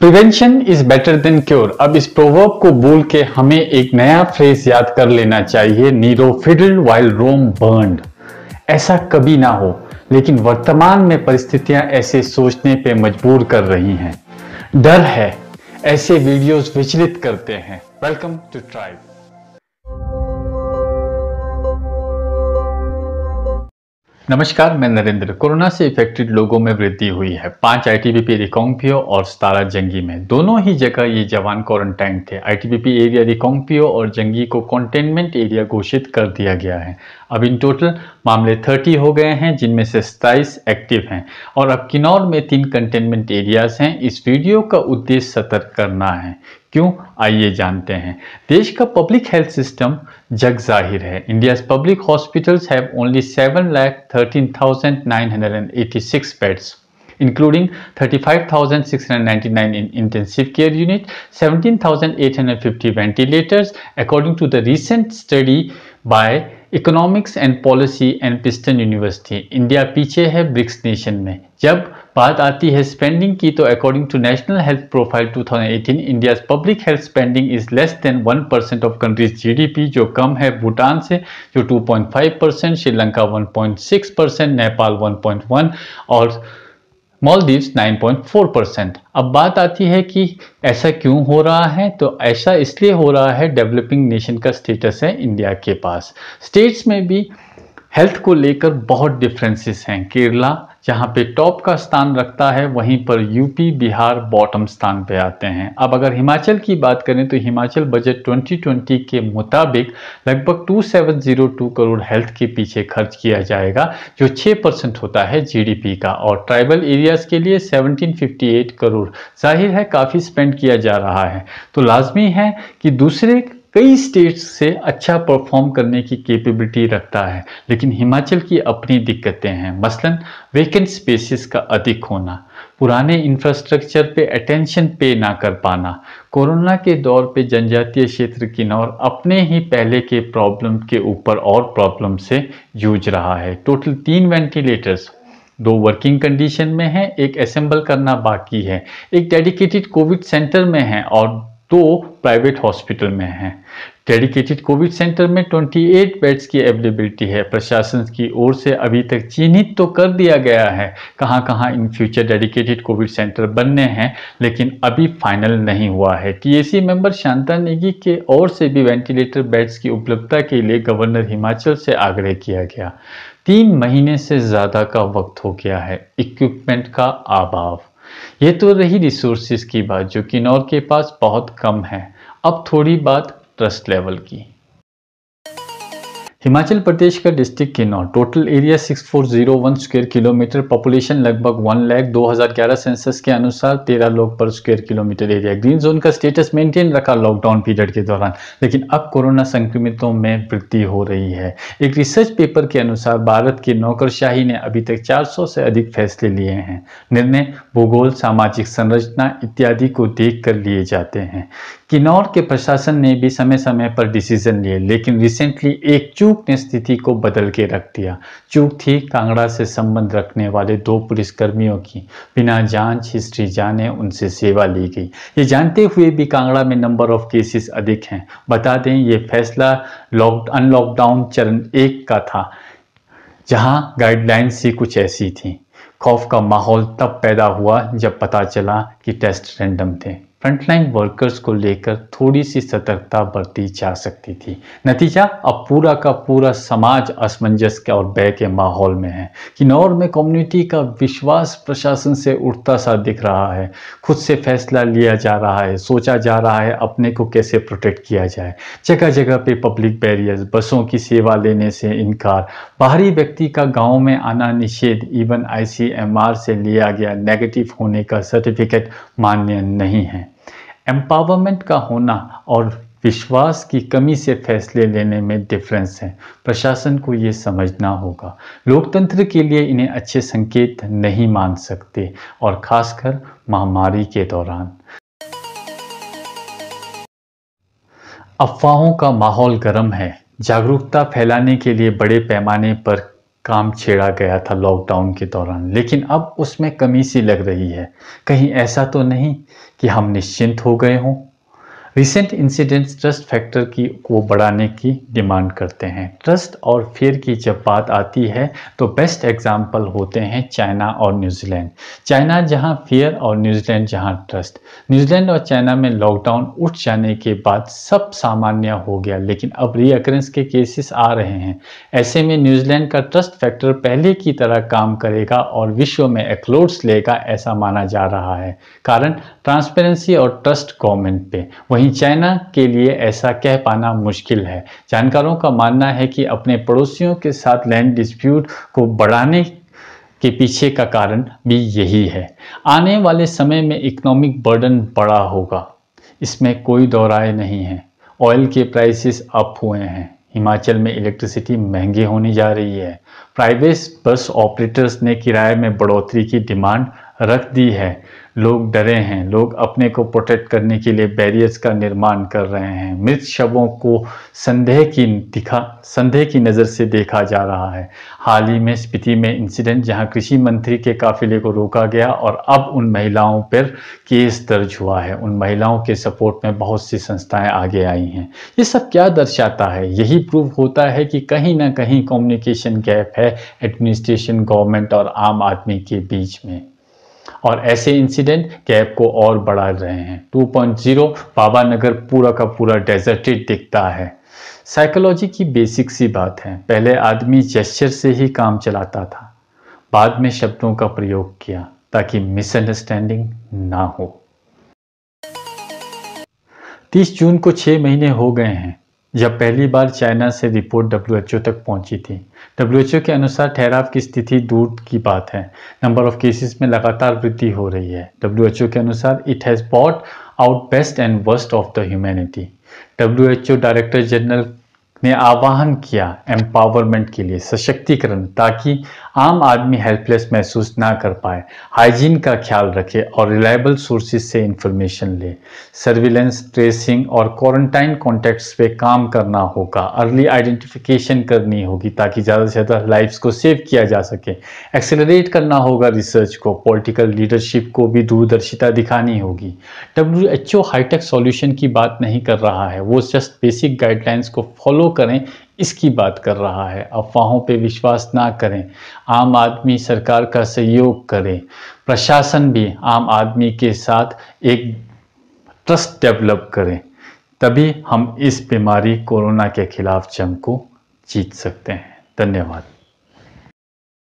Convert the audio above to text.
prevention is better than cure अब इस proverb को बोल के हमें एक नया फ्रेज याद कर लेना चाहिए Nero fiddle while Rome burn ऐसा कभी ना हो लेकिन वर्तमान में परिस्थितियां ऐसे सोचने पे मजबूर कर रही हैं डर है ऐसे वीडियोस विचलित करते हैं वेलकम टू ट्राइव नमस्कार मैं नरेंद्र कोरोना से इफेक्टेड लोगों में वृद्धि हुई है पांच आईटीबीपी रिकोंगपियो और सतारा जंगी में दोनों ही जगह ये जवान क्वारंटाइन थे आईटीबीपी एरिया रिकोंगपियो और जंगी को कंटेनमेंट एरिया घोषित कर दिया गया है अब इन टोटल मामले 30 हो गए हैं जिनमें से सताइस एक्टिव हैं और अब किन्नौर में तीन कंटेनमेंट एरियाज हैं इस वीडियो का उद्देश्य सतर्क करना है क्यों आइए जानते हैं देश का पब्लिक हेल्थ सिस्टम जग जाहिर है India public hospitals have only seven lakh thirteen thousand nine hundred and eighty six beds including thirty five thousand six hundred ninety nine in intensive care unit seventeen thousand eight hundred fifty ventilators according to the recent study by economics and policy and Princeton university India पीछे है BRICS nation में जब बात आती है spending की तो according to national health profile 2018 India public health spending is less than 1 percent of country's GDP जो कम है भूटान से जो 2.5 परसेंट श्रीलंका 1.6 परसेंट नेपाल 1.1 और मॉलदीव्स 9.4 परसेंट अब बात आती है कि ऐसा क्यों हो रहा है तो ऐसा इसलिए हो रहा है डेवलपिंग नेशन का स्टेटस है इंडिया के पास स्टेट्स में भी हेल्थ को लेकर बहुत डिफरेंसेस हैं केरला जहाँ पे टॉप का स्थान रखता है वहीं पर यूपी बिहार बॉटम स्थान पे आते हैं अब अगर हिमाचल की बात करें तो हिमाचल बजट 2020 के मुताबिक लगभग 2702 करोड़ हेल्थ के पीछे खर्च किया जाएगा जो 6 परसेंट होता है जीडीपी का और ट्राइबल एरियाज के लिए 1758 करोड़ जाहिर है काफ़ी स्पेंड किया जा रहा है तो लाजमी है कि दूसरे कई स्टेट्स से अच्छा परफॉर्म करने की कैपेबिलिटी रखता है लेकिन हिमाचल की अपनी दिक्कतें हैं मसलन वेकेंट स्पेसेस का अधिक होना पुराने इंफ्रास्ट्रक्चर पे अटेंशन पे ना कर पाना कोरोना के दौर पे जनजातीय क्षेत्र किन्नौर अपने ही पहले के प्रॉब्लम के ऊपर और प्रॉब्लम से जूझ रहा है टोटल तीन वेंटिलेटर्स दो वर्किंग कंडीशन में हैं एक असेंबल करना बाकी है एक डेडिकेटेड कोविड सेंटर में है और दो प्राइवेट हॉस्पिटल में हैं डेडिकेटेड कोविड सेंटर में 28 बेड्स की अवेलेबिलिटी है प्रशासन की ओर से अभी तक चिन्हित तो कर दिया गया है कहां कहां in future dedicated COVID center बनने हैं लेकिन अभी फाइनल नहीं हुआ है टीएसी मेंबर शांता नेगी के ओर से भी वेंटिलेटर बेड्स की उपलब्धता के लिए गवर्नर हिमाचल से आग्रह किया गया तीन महीने से ज़्यादा का वक्त हो गया है इक्विपमेंट का अभाव ये तो रही रिसोर्सेज की बात जो किन्नौर के पास बहुत कम है अब थोड़ी बात ट्रस्ट लेवल की हिमाचल प्रदेश का district Kinnaur total area 6401 square kilometre population लगभग वन लैख 2011 सेंसस के अनुसार 13 लोग पर square kilometre area green zone का स्टेटस मेंटेन रखा लॉकडाउन पीरियड के दौरान लेकिन अब कोरोना संक्रमितों में वृद्धि हो रही है एक रिसर्च पेपर के अनुसार भारत की नौकरशाही ने अभी तक चार से अधिक फैसले लिए हैं निर्णय भूगोल सामाजिक संरचना इत्यादि को देख कर लिए जाते हैं किन्नौर के प्रशासन ने भी समय समय पर डिसीजन लिए लेकिन रिसेंटली एक चूक अशोक ने स्थिति को बदल के रख दिया चूक थी कांगड़ा से संबंध रखने वाले दो पुलिसकर्मियों की बिना जांच हिस्ट्री जाने उनसे सेवा ली गई ये जानते हुए भी कांगड़ा में नंबर ऑफ केसेस अधिक हैं बता दें ये फैसला लॉक अनलॉकडाउन चरण एक का था जहां गाइडलाइंस से कुछ ऐसी थी खौफ का माहौल तब पैदा हुआ जब पता चला कि टेस्ट रेंडम थे फ्रंटलाइन वर्कर्स को लेकर थोड़ी सी सतर्कता बरती जा सकती थी नतीजा अब पूरा का पूरा समाज असमंजस के और बय के माहौल में है किन्नौर में कम्युनिटी का विश्वास प्रशासन से उठता सा दिख रहा है खुद से फैसला लिया जा रहा है सोचा जा रहा है अपने को कैसे प्रोटेक्ट किया जाए जगह जगह पे पब्लिक बैरियर्स बसों की सेवा लेने से इनकार बाहरी व्यक्ति का गाँव में आना निषेध इवन आई से लिया गया नेगेटिव होने का सर्टिफिकेट मान्य नहीं है एम्पावरमेंट का होना और विश्वास की कमी से फैसले लेने में डिफरेंस है प्रशासन को ये समझना होगा लोकतंत्र के लिए इन्हें अच्छे संकेत नहीं मान सकते और खासकर महामारी के दौरान अफवाहों का माहौल गर्म है जागरूकता फैलाने के लिए बड़े पैमाने पर काम छेड़ा गया था लॉकडाउन के दौरान लेकिन अब उसमें कमी सी लग रही है कहीं ऐसा तो नहीं कि हम निश्चिंत हो गए हों रिसेंट इंसिडेंट्स ट्रस्ट फैक्टर की को बढ़ाने की डिमांड करते हैं ट्रस्ट और फेयर की जब बात आती है तो बेस्ट एग्जाम्पल होते हैं चाइना और न्यूजीलैंड चाइना जहां फेयर और न्यूजीलैंड जहां ट्रस्ट न्यूजीलैंड और चाइना में लॉकडाउन उठ जाने के बाद सब सामान्य हो गया लेकिन अब रीअकरेंस के केसेस आ रहे हैं ऐसे में न्यूजीलैंड का ट्रस्ट फैक्टर पहले की तरह काम करेगा और विश्व में एक्लोड्स लेगा ऐसा माना जा रहा है कारण ट्रांसपेरेंसी और ट्रस्ट गवर्नमेंट पे वहीं चाइना के लिए ऐसा कह पाना मुश्किल है जानकारों का मानना है कि अपने पड़ोसियों के साथ लैंड डिस्प्यूट को बढ़ाने के पीछे का कारण भी यही है आने वाले समय में इकोनॉमिक बर्डन बड़ा होगा इसमें कोई दोराय नहीं है ऑयल के प्राइसेस अप हुए हैं हिमाचल में इलेक्ट्रिसिटी महंगी होने जा रही है प्राइवेट बस ऑपरेटर्स ने किराए में बढ़ोतरी की डिमांड रख दी है लोग डरे हैं लोग अपने को प्रोटेक्ट करने के लिए बैरियर्स का निर्माण कर रहे हैं मृत शवों को संदेह की दिखा संदेह की नज़र से देखा जा रहा है हाल ही में स्पीति में इंसिडेंट जहां कृषि मंत्री के काफिले को रोका गया और अब उन महिलाओं पर केस दर्ज हुआ है उन महिलाओं के सपोर्ट में बहुत सी संस्थाएं आगे आई हैं ये सब क्या दर्शाता है यही प्रूव होता है कि कहीं ना कहीं कम्युनिकेशन गैप है एडमिनिस्ट्रेशन गवर्नमेंट और आम आदमी के बीच में और ऐसे इंसिडेंट गैप को और बढ़ा रहे हैं 2.0 बाबा नगर पूरा का पूरा डेजर्टेड दिखता है साइकोलॉजी की बेसिक सी बात है पहले आदमी जेस्चर से ही काम चलाता था बाद में शब्दों का प्रयोग किया ताकि मिसअंडरस्टैंडिंग ना हो 30 जून को छः महीने हो गए हैं जब पहली बार चाइना से रिपोर्ट डब्ल्यूएचओ तक पहुंची थी डब्ल्यूएचओ के अनुसार ठहराव की स्थिति दूर की बात है नंबर ऑफ केसेस में लगातार वृद्धि हो रही है डब्ल्यूएचओ के अनुसार it has brought out best and worst of the humanity WHO director general ने आह्वान किया एम्पावरमेंट के लिए सशक्तिकरण ताकि आम आदमी हेल्पलेस महसूस ना कर पाए हाइजीन का ख्याल रखे और रिलायबल सोर्सेज से इंफॉर्मेशन ले सर्विलेंस ट्रेसिंग और क्वारंटाइन कॉन्टैक्ट्स पे काम करना होगा अर्ली आइडेंटिफिकेशन करनी होगी ताकि ज़्यादा से ज़्यादा लाइफ्स को सेव किया जा सके एक्सेलरेट करना होगा रिसर्च को पॉलिटिकल लीडरशिप को भी दूरदर्शिता दिखानी होगी W H O high tech solution की बात नहीं कर रहा है वो जस्ट बेसिक गाइडलाइंस को फॉलो करें इसकी बात कर रहा है अफवाहों पे विश्वास ना करें आम आदमी सरकार का सहयोग करें प्रशासन भी आम आदमी के साथ एक ट्रस्ट डेवलप करें तभी हम इस बीमारी कोरोना के खिलाफ जंग को जीत सकते हैं धन्यवाद